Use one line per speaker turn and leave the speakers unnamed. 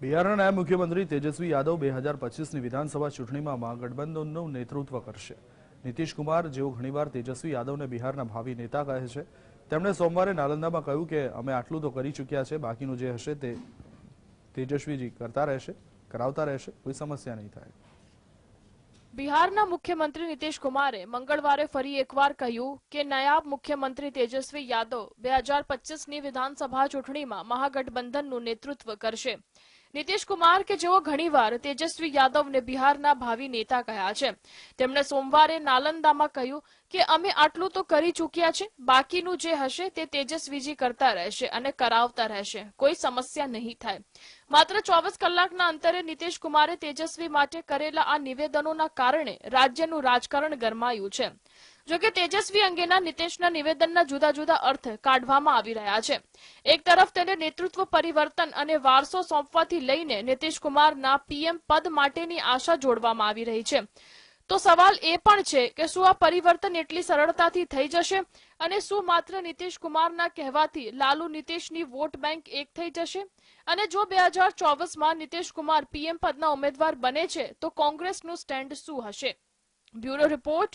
બિહારના નાયબ મુખ્યમંત્રી તેજસ્વી યાદવ બે હજાર પચીસની વિધાનસભા ચૂંટણીમાં મહાગઠબંધનનું નેતૃત્વ કરશે નીતિશકુમાર જેઓ ઘણીવાર તેજસ્વી યાદવને બિહારના ભાવિ નેતા કહે છે તેમણે સોમવારે નાલંદામાં કહ્યું કે અમે આટલું તો કરી ચૂક્યા છે બાકીનું જે હશે તે તેજસ્વીજી કરતા રહેશે કરાવતા રહેશે કોઈ સમસ્યા નહીં થાય
બિહારના મુખ્યમંત્રી નીતિશ કુમારે મંગળવારે ફરી એકવાર કહ્યું કે નાયબ મુખ્યમંત્રી તેજસ્વી યાદવ બે હજાર પચીસની વિધાનસભા ચૂંટણીમાં મહાગઠબંધનનું નેતૃત્વ કરશે નીતિશ કુમાર કે જેઓ ઘણીવાર તેજસ્વી યાદવને બિહારના ભાવિ નેતા કહ્યા છે તેમણે સોમવારે નાલંદામાં કહ્યું કે અમે આટલું તો કરી ચૂક્યા છે બાકીનું જે હશે તે તેજસ્વીજી કરતા રહેશે અને કરાવતા રહેશે કોઈ સમસ્યા નહીં થાય માત્ર ચોવીસ કલાકના અંતરે નીતિશ કુમારે તેજસ્વી માટે કરેલા આ નિવેદનોના કારણે રાજ્યનું રાજકારણ ગરમાયું છે જોકે તેજસ્વી અંગેના નીતિશના નિવેદનના જુદા જુદા અર્થ કાઢવામાં આવી રહ્યા છે એક તરફ તેને નેતૃત્વ પરિવર્તન અને વારસો સોંપવાથી લઈને નીતિશ પીએમ પદ માટેની આશા જોડવામાં આવી રહી છે તો સવાલ એ પણ છે કે શું આ પરિવર્તન એટલી સરળતાથી થઈ જશે અને શું માત્ર નીતિશ કુમારના કહેવાથી લાલુ નીતિશની વોટ બેંક એક થઈ જશે અને જો બે હજાર ચોવીસમાં નીતિશ કુમાર પીએમ પદના ઉમેદવાર બને છે તો કોંગ્રેસનું સ્ટેન્ડ શું હશે બ્યુરો રિપોર્ટ